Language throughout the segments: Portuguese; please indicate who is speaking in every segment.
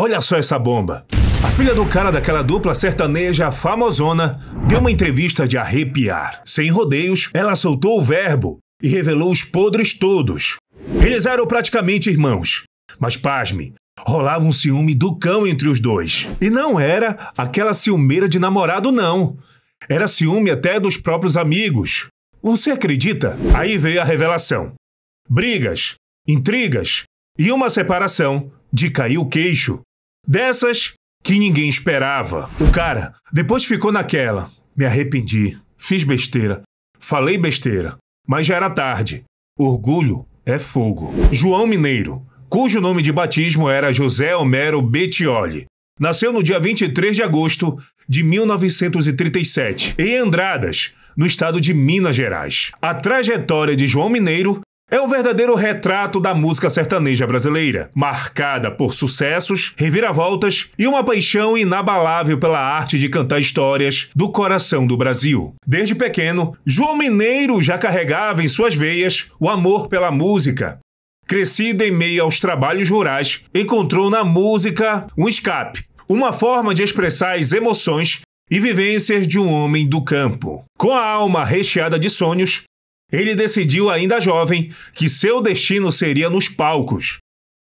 Speaker 1: Olha só essa bomba. A filha do cara daquela dupla sertaneja famosona deu uma entrevista de arrepiar. Sem rodeios, ela soltou o verbo e revelou os podres todos. Eles eram praticamente irmãos. Mas pasme, rolava um ciúme do cão entre os dois. E não era aquela ciumeira de namorado, não. Era ciúme até dos próprios amigos. Você acredita? Aí veio a revelação. Brigas, intrigas e uma separação de cair o queixo. Dessas que ninguém esperava. O cara depois ficou naquela. Me arrependi, fiz besteira, falei besteira, mas já era tarde. Orgulho é fogo. João Mineiro, cujo nome de batismo era José Homero Betioli, nasceu no dia 23 de agosto de 1937, em Andradas, no estado de Minas Gerais. A trajetória de João Mineiro é o verdadeiro retrato da música sertaneja brasileira, marcada por sucessos, reviravoltas e uma paixão inabalável pela arte de cantar histórias do coração do Brasil. Desde pequeno, João Mineiro já carregava em suas veias o amor pela música. Crescida em meio aos trabalhos rurais, encontrou na música um escape, uma forma de expressar as emoções e vivências de um homem do campo. Com a alma recheada de sonhos, ele decidiu, ainda jovem, que seu destino seria nos palcos,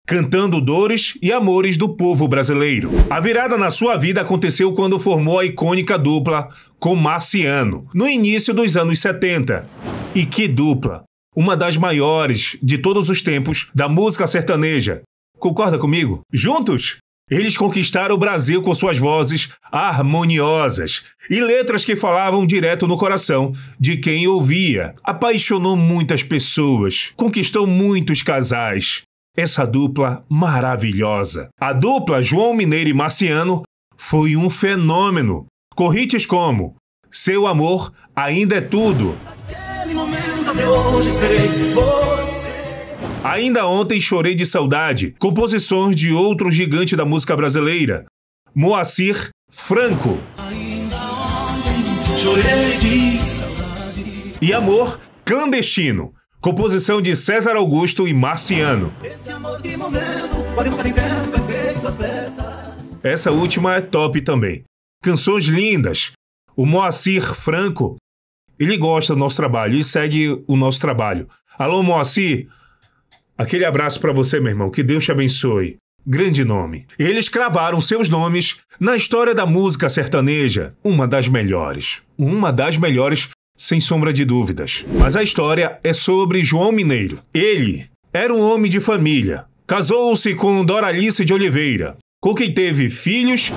Speaker 1: cantando dores e amores do povo brasileiro. A virada na sua vida aconteceu quando formou a icônica dupla com Marciano, no início dos anos 70. E que dupla! Uma das maiores de todos os tempos da música sertaneja. Concorda comigo? Juntos, eles conquistaram o Brasil com suas vozes harmoniosas e letras que falavam direto no coração de quem ouvia. Apaixonou muitas pessoas, conquistou muitos casais. Essa dupla maravilhosa. A dupla João Mineiro e Marciano foi um fenômeno, com hits como Seu Amor Ainda é Tudo. Aquele momento até hoje esperei, vou Ainda ontem chorei de saudade, composições de outro gigante da música brasileira, Moacir Franco. Ainda ontem chorei de saudade. E Amor Clandestino, composição de César Augusto e Marciano. Essa última é top também. Canções lindas. O Moacir Franco, ele gosta do nosso trabalho e segue o nosso trabalho. Alô, Moacir, Aquele abraço para você, meu irmão. Que Deus te abençoe. Grande nome. Eles cravaram seus nomes na história da música sertaneja, uma das melhores. Uma das melhores, sem sombra de dúvidas. Mas a história é sobre João Mineiro. Ele era um homem de família. Casou-se com Doralice de Oliveira, com quem teve filhos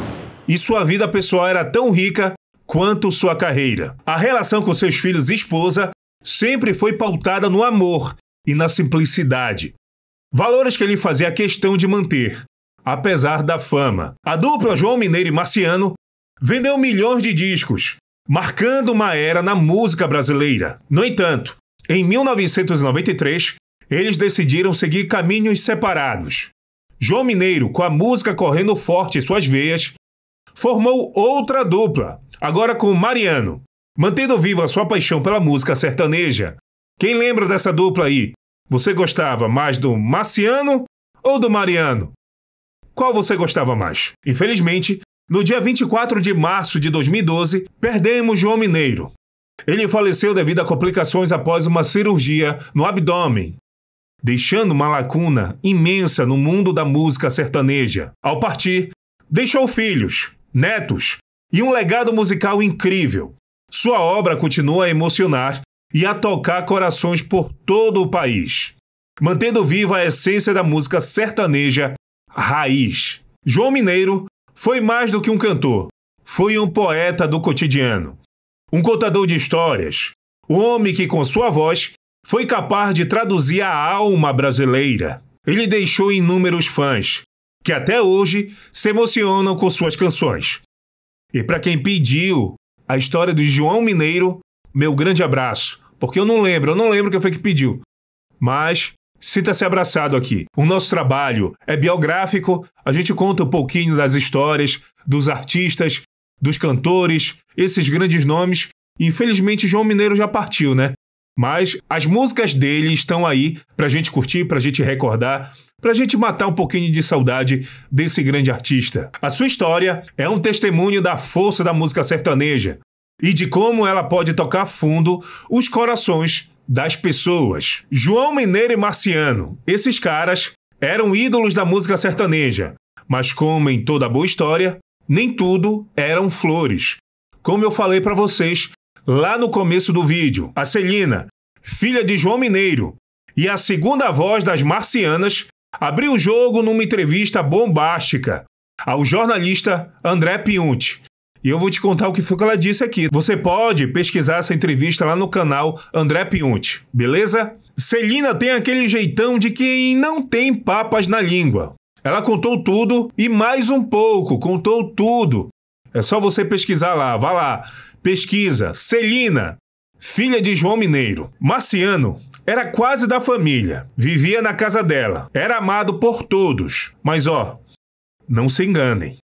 Speaker 1: e sua vida pessoal era tão rica quanto sua carreira. A relação com seus filhos e esposa sempre foi pautada no amor e na simplicidade. Valores que ele fazia questão de manter, apesar da fama. A dupla João Mineiro e Marciano vendeu milhões de discos, marcando uma era na música brasileira. No entanto, em 1993, eles decidiram seguir caminhos separados. João Mineiro, com a música correndo forte em suas veias, formou outra dupla, agora com Mariano, mantendo viva sua paixão pela música sertaneja, quem lembra dessa dupla aí? Você gostava mais do Marciano ou do Mariano? Qual você gostava mais? Infelizmente, no dia 24 de março de 2012, perdemos João Mineiro. Ele faleceu devido a complicações após uma cirurgia no abdômen, deixando uma lacuna imensa no mundo da música sertaneja. Ao partir, deixou filhos, netos e um legado musical incrível. Sua obra continua a emocionar e a tocar corações por todo o país, mantendo viva a essência da música sertaneja raiz. João Mineiro foi mais do que um cantor, foi um poeta do cotidiano, um contador de histórias, um homem que, com sua voz, foi capaz de traduzir a alma brasileira. Ele deixou inúmeros fãs, que até hoje se emocionam com suas canções. E para quem pediu a história de João Mineiro, meu grande abraço. Porque eu não lembro, eu não lembro quem foi que pediu. Mas Sinta-se abraçado aqui. O nosso trabalho é biográfico, a gente conta um pouquinho das histórias dos artistas, dos cantores, esses grandes nomes. Infelizmente, João Mineiro já partiu, né? Mas as músicas dele estão aí para a gente curtir, para a gente recordar, para a gente matar um pouquinho de saudade desse grande artista. A sua história é um testemunho da força da música sertaneja e de como ela pode tocar fundo os corações das pessoas. João Mineiro e Marciano, esses caras eram ídolos da música sertaneja, mas como em toda boa história, nem tudo eram flores. Como eu falei para vocês lá no começo do vídeo, a Celina, filha de João Mineiro e a segunda voz das Marcianas, abriu o jogo numa entrevista bombástica ao jornalista André Piunti, e eu vou te contar o que foi que ela disse aqui. Você pode pesquisar essa entrevista lá no canal André Piunte, beleza? Celina tem aquele jeitão de quem não tem papas na língua. Ela contou tudo e mais um pouco, contou tudo. É só você pesquisar lá, vá lá, pesquisa. Celina, filha de João Mineiro. Marciano era quase da família, vivia na casa dela, era amado por todos. Mas ó, não se enganem,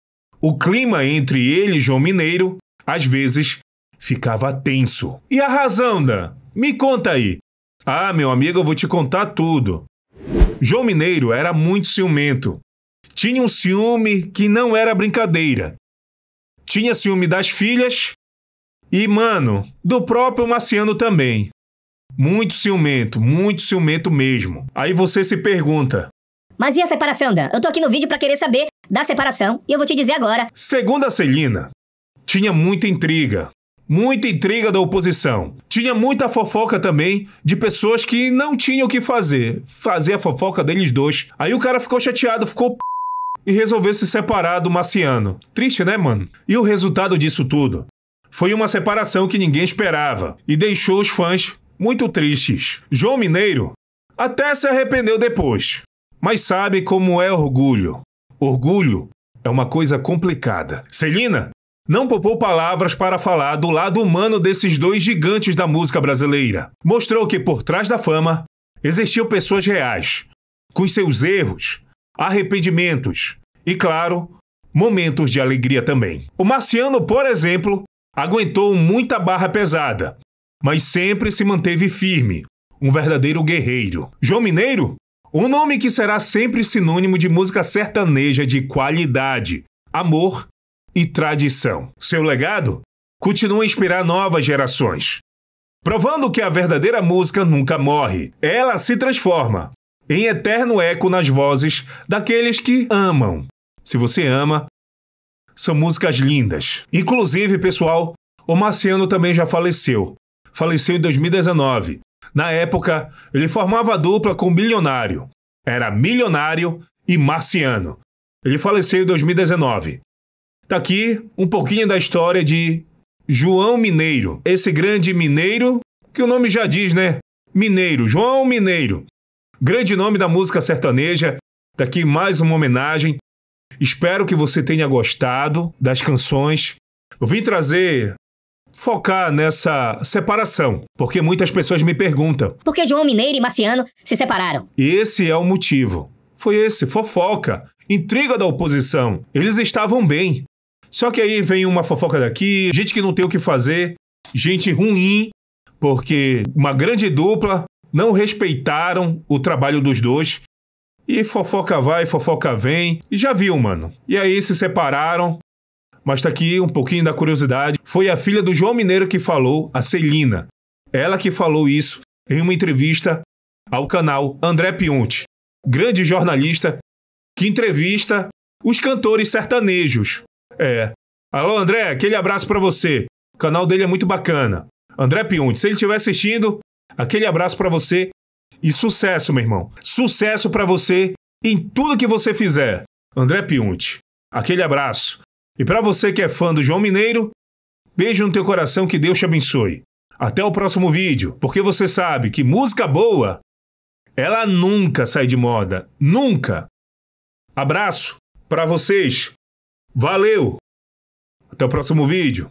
Speaker 1: o clima entre ele e João Mineiro, às vezes, ficava tenso. E a razão, Dan? Me conta aí. Ah, meu amigo, eu vou te contar tudo. João Mineiro era muito ciumento. Tinha um ciúme que não era brincadeira. Tinha ciúme das filhas e, mano, do próprio Marciano também. Muito ciumento, muito ciumento mesmo. Aí você se pergunta: mas e a separação, Dan? Eu tô aqui no vídeo para querer saber da separação e eu vou te dizer agora. Segundo a Celina, tinha muita intriga. Muita intriga da oposição. Tinha muita fofoca também de pessoas que não tinham o que fazer. Fazer a fofoca deles dois. Aí o cara ficou chateado, ficou p... e resolveu se separar do Marciano. Triste, né, mano? E o resultado disso tudo? Foi uma separação que ninguém esperava e deixou os fãs muito tristes. João Mineiro até se arrependeu depois. Mas sabe como é orgulho? Orgulho é uma coisa complicada. Celina não poupou palavras para falar do lado humano desses dois gigantes da música brasileira. Mostrou que por trás da fama existiam pessoas reais, com seus erros, arrependimentos e, claro, momentos de alegria também. O Marciano, por exemplo, aguentou muita barra pesada, mas sempre se manteve firme, um verdadeiro guerreiro. João Mineiro um nome que será sempre sinônimo de música sertaneja de qualidade, amor e tradição. Seu legado continua a inspirar novas gerações, provando que a verdadeira música nunca morre. Ela se transforma em eterno eco nas vozes daqueles que amam. Se você ama, são músicas lindas. Inclusive, pessoal, o Marciano também já faleceu. Faleceu em 2019. Na época, ele formava dupla com Bilionário. Era Milionário e Marciano. Ele faleceu em 2019. Tá aqui um pouquinho da história de João Mineiro. Esse grande mineiro, que o nome já diz, né? Mineiro, João Mineiro. Grande nome da música sertaneja. Tá aqui mais uma homenagem. Espero que você tenha gostado das canções. Eu vim trazer focar nessa separação, porque muitas pessoas me perguntam. Por que João Mineiro e Marciano se separaram? Esse é o motivo. Foi esse, fofoca, intriga da oposição. Eles estavam bem. Só que aí vem uma fofoca daqui, gente que não tem o que fazer, gente ruim, porque uma grande dupla não respeitaram o trabalho dos dois. E fofoca vai, fofoca vem. E já viu, mano. E aí se separaram mas está aqui um pouquinho da curiosidade. Foi a filha do João Mineiro que falou, a Celina. Ela que falou isso em uma entrevista ao canal André Pionte, grande jornalista que entrevista os cantores sertanejos. É. Alô, André, aquele abraço para você. O canal dele é muito bacana. André Pionte, se ele estiver assistindo, aquele abraço para você e sucesso, meu irmão. Sucesso para você em tudo que você fizer. André Pionte, aquele abraço. E para você que é fã do João Mineiro, beijo no teu coração que Deus te abençoe. Até o próximo vídeo, porque você sabe que música boa, ela nunca sai de moda, nunca. Abraço para vocês. Valeu. Até o próximo vídeo.